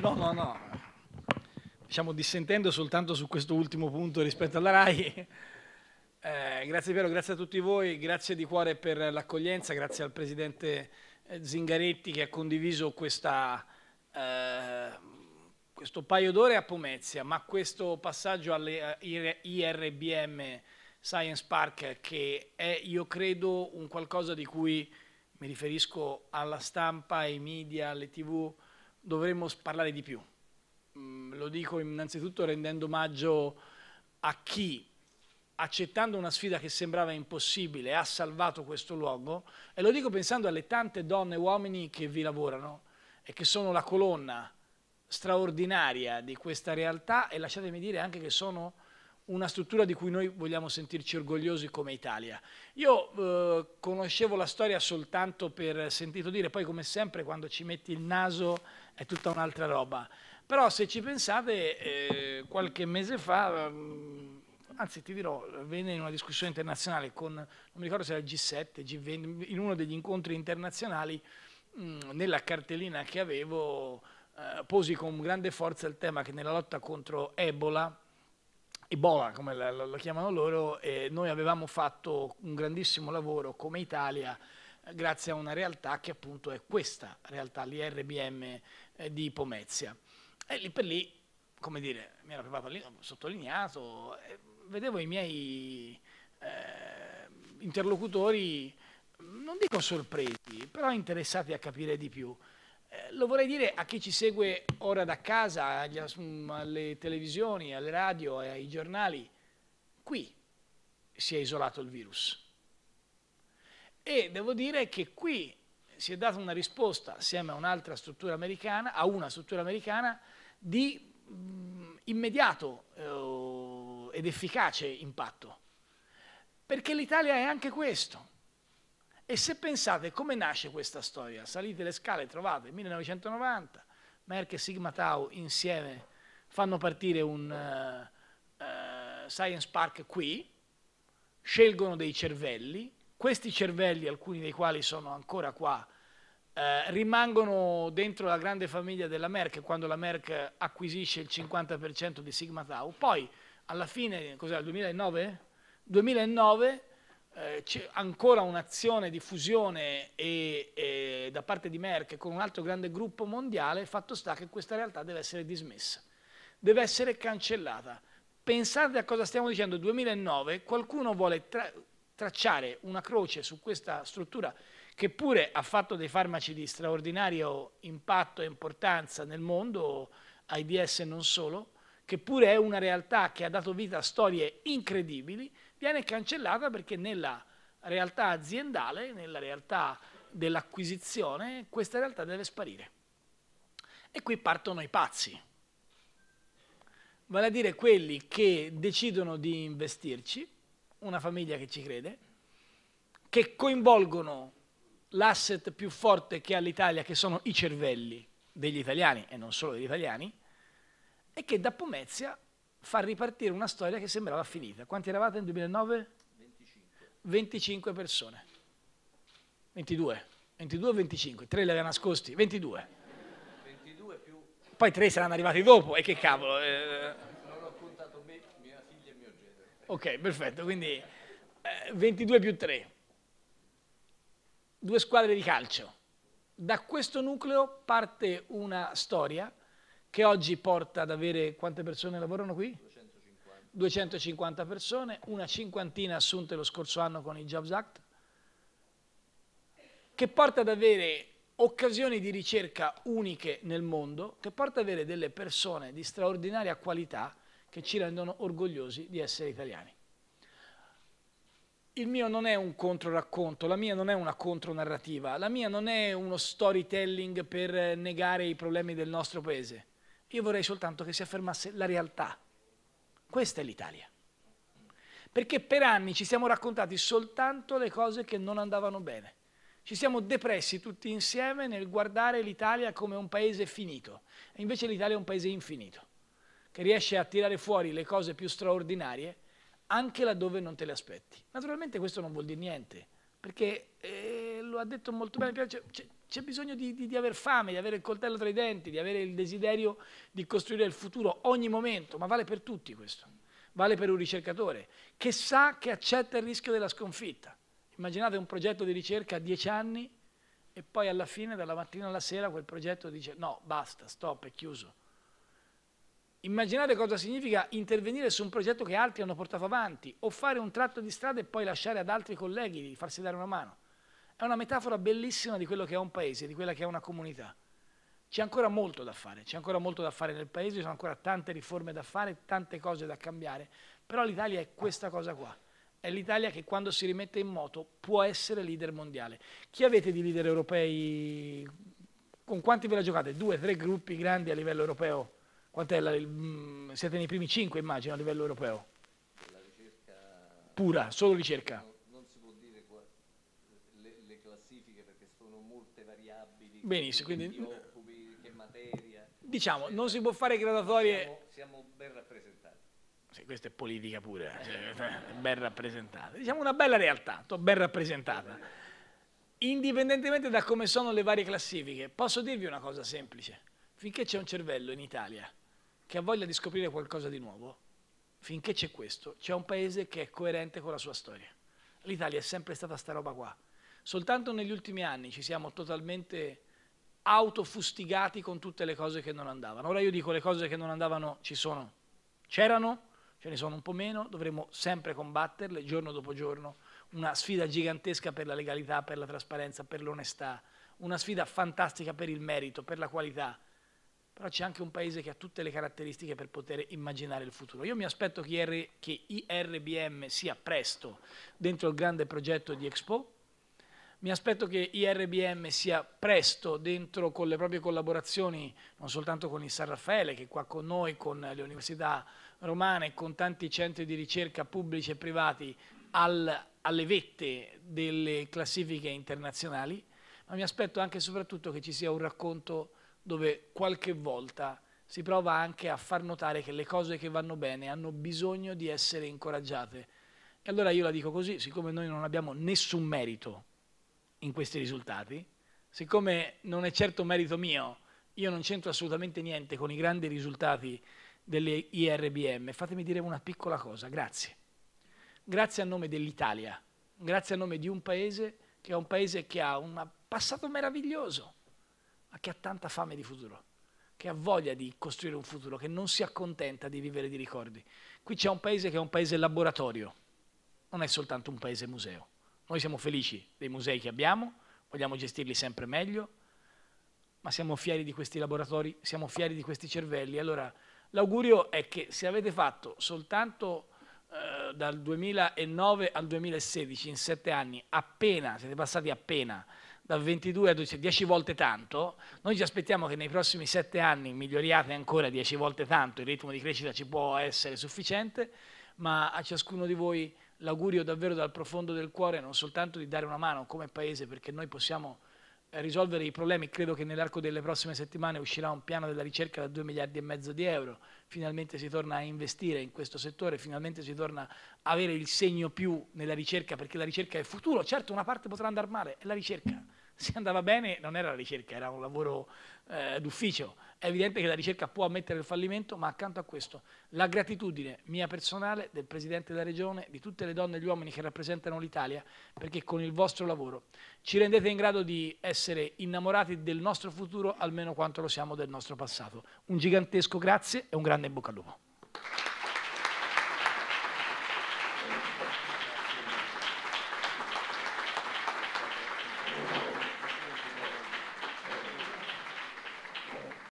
No, no, no. Diciamo dissentendo soltanto su questo ultimo punto rispetto alla RAI. Eh, grazie Piero, grazie a tutti voi, grazie di cuore per l'accoglienza, grazie al Presidente eh, Zingaretti che ha condiviso questa, eh, questo paio d'ore a Pomezia, ma questo passaggio all'IRBM eh, Science Park che è, io credo, un qualcosa di cui mi riferisco alla stampa, ai media, alle tv, dovremmo parlare di più. Mm, lo dico innanzitutto rendendo omaggio a chi, accettando una sfida che sembrava impossibile, ha salvato questo luogo e lo dico pensando alle tante donne e uomini che vi lavorano e che sono la colonna straordinaria di questa realtà e lasciatemi dire anche che sono una struttura di cui noi vogliamo sentirci orgogliosi come Italia. Io eh, conoscevo la storia soltanto per sentito dire, poi come sempre quando ci metti il naso è tutta un'altra roba, però se ci pensate eh, qualche mese fa, mm, anzi ti dirò, venne in una discussione internazionale con, non mi ricordo se era il G7, G20, in uno degli incontri internazionali, mh, mm, nella cartellina che avevo eh, posi con grande forza il tema che nella lotta contro Ebola, Ebola, come lo, la, chiamano loro, e noi avevamo fatto un grandissimo lavoro come Italia eh, grazie a una realtà che appunto è questa realtà, l'IRBM eh, di Pomezia. E lì per lì, come dire, mi era proprio sottolineato, eh, vedevo i miei eh, interlocutori, non dico sorpresi, però interessati a capire di più. Eh, lo vorrei dire a chi ci segue ora da casa, agli, mm, alle televisioni, alle radio ai giornali, qui si è isolato il virus. E devo dire che qui si è data una risposta, assieme a un'altra struttura americana, a una struttura americana, di mh, mm, immediato eh, ed efficace impatto. Perché l'Italia è anche questo. E se pensate come nasce questa storia, salite le scale, trovate 1990, Merck e Sigma Tau insieme fanno partire un uh, uh, Science Park qui, scelgono dei cervelli, questi cervelli, alcuni dei quali sono ancora qua, eh, rimangono dentro la grande famiglia della Merck quando la Merck acquisisce il 50% di Sigma Tau. Poi, alla fine, cos'è, il 2009? 2009 eh, c'è ancora un'azione di fusione e, e da parte di Merck con un altro grande gruppo mondiale, fatto sta che questa realtà deve essere dismessa, deve essere cancellata. Pensate a cosa stiamo dicendo, 2009 qualcuno vuole tra tracciare una croce su questa struttura che pure ha fatto dei farmaci di straordinario impatto e importanza nel mondo, AIDS non solo, che pure è una realtà che ha dato vita a storie incredibili, viene cancellata perché nella realtà aziendale, nella realtà dell'acquisizione, questa realtà deve sparire. E qui partono i pazzi, vale a dire quelli che decidono di investirci, una famiglia che ci crede, che coinvolgono l'asset più forte che ha l'Italia, che sono i cervelli degli italiani e non solo degli italiani, e che da Pomezia far ripartire una storia che sembrava finita. Quanti eravate nel 2009? 25. 25 persone. 22. 22 o 25? 3 li aveva nascosti. 22. 22 più... Poi 3 saranno arrivati dopo e che cavolo. Eh... Non ho contato me, mia figlia e mio genere. Ok, perfetto. Quindi eh, 22 più 3. Due squadre di calcio. Da questo nucleo parte una storia che oggi porta ad avere quante persone lavorano qui? 250, 250 persone, una cinquantina assunte lo scorso anno con il Jobs Act, che porta ad avere occasioni di ricerca uniche nel mondo, che porta ad avere delle persone di straordinaria qualità che ci rendono orgogliosi di essere italiani. Il mio non è un controracconto, la mia non è una contronarrativa, la mia non è uno storytelling per negare i problemi del nostro paese. Io vorrei soltanto che si affermasse la realtà. Questa è l'Italia. Perché per anni ci siamo raccontati soltanto le cose che non andavano bene. Ci siamo depressi tutti insieme nel guardare l'Italia come un paese finito. E invece l'Italia è un paese infinito, che riesce a tirare fuori le cose più straordinarie anche laddove non te le aspetti. Naturalmente questo non vuol dire niente, perché... Eh, lo ha detto molto bene, c'è bisogno di, di, di aver fame, di avere il coltello tra i denti, di avere il desiderio di costruire il futuro ogni momento, ma vale per tutti questo, vale per un ricercatore che sa che accetta il rischio della sconfitta. Immaginate un progetto di ricerca a dieci anni e poi alla fine, dalla mattina alla sera, quel progetto dice no, basta, stop, è chiuso. Immaginate cosa significa intervenire su un progetto che altri hanno portato avanti o fare un tratto di strada e poi lasciare ad altri colleghi di farsi dare una mano. È una metafora bellissima di quello che è un paese, di quella che è una comunità. C'è ancora molto da fare, c'è ancora molto da fare nel paese, ci sono ancora tante riforme da fare, tante cose da cambiare, però l'Italia è questa cosa qua. È l'Italia che quando si rimette in moto può essere leader mondiale. Chi avete di leader europei? Con quanti ve la giocate? Due, tre gruppi grandi a livello europeo? Quant'è? La, mm, siete nei primi cinque immagino a livello europeo? Pura, solo ricerca. Benissimo, quindi diciamo cioè, non si può fare gradatorie... Siamo, siamo ben rappresentati. Sì, questa è politica pure, eh, cioè, ben rappresentata. Diciamo una bella realtà, ben rappresentata. Indipendentemente da come sono le varie classifiche, posso dirvi una cosa semplice. Finché c'è un cervello in Italia che ha voglia di scoprire qualcosa di nuovo, finché c'è questo, c'è un paese che è coerente con la sua storia. L'Italia è sempre stata sta roba qua. Soltanto negli ultimi anni ci siamo totalmente autofustigati con tutte le cose che non andavano. Ora io dico le cose che non andavano ci sono, c'erano, ce ne sono un po' meno, dovremo sempre combatterle giorno dopo giorno, una sfida gigantesca per la legalità, per la trasparenza, per l'onestà, una sfida fantastica per il merito, per la qualità. Però c'è anche un paese che ha tutte le caratteristiche per poter immaginare il futuro. Io mi aspetto che, IRBM sia presto dentro il grande progetto di Expo, mi aspetto che IRBM sia presto dentro con le proprie collaborazioni, non soltanto con il San Raffaele, che è qua con noi, con le università romane, con tanti centri di ricerca pubblici e privati, al, alle vette delle classifiche internazionali, ma mi aspetto anche e soprattutto che ci sia un racconto dove qualche volta si prova anche a far notare che le cose che vanno bene hanno bisogno di essere incoraggiate. E allora io la dico così, siccome noi non abbiamo nessun merito in questi risultati, siccome non è certo merito mio, io non c'entro assolutamente niente con i grandi risultati delle IRBM, fatemi dire una piccola cosa, grazie. Grazie a nome dell'Italia, grazie a nome di un paese che è un paese che ha un passato meraviglioso, ma che ha tanta fame di futuro, che ha voglia di costruire un futuro, che non si accontenta di vivere di ricordi. Qui c'è un paese che è un paese laboratorio, non è soltanto un paese museo. Noi siamo felici dei musei che abbiamo, vogliamo gestirli sempre meglio, ma siamo fieri di questi laboratori, siamo fieri di questi cervelli. Allora, l'augurio è che se avete fatto soltanto eh, dal 2009 al 2016, in sette anni, appena, siete passati appena da 22 a 12, 10 volte tanto, noi ci aspettiamo che nei prossimi sette anni miglioriate ancora 10 volte tanto, il ritmo di crescita ci può essere sufficiente, ma a ciascuno di voi l'augurio davvero dal profondo del cuore non soltanto di dare una mano come Paese, perché noi possiamo eh, risolvere i problemi, credo che nell'arco delle prossime settimane uscirà un piano della ricerca da 2 miliardi e mezzo di euro, finalmente si torna a investire in questo settore, finalmente si torna a avere il segno più nella ricerca, perché la ricerca è futuro, certo una parte potrà andare male, è la ricerca, se andava bene non era la ricerca, era un lavoro eh, d'ufficio. È evidente che la ricerca può ammettere il fallimento, ma accanto a questo la gratitudine mia personale, del Presidente della Regione, di tutte le donne e gli uomini che rappresentano l'Italia, perché con il vostro lavoro ci rendete in grado di essere innamorati del nostro futuro almeno quanto lo siamo del nostro passato. Un gigantesco grazie e un grande bocca al lupo.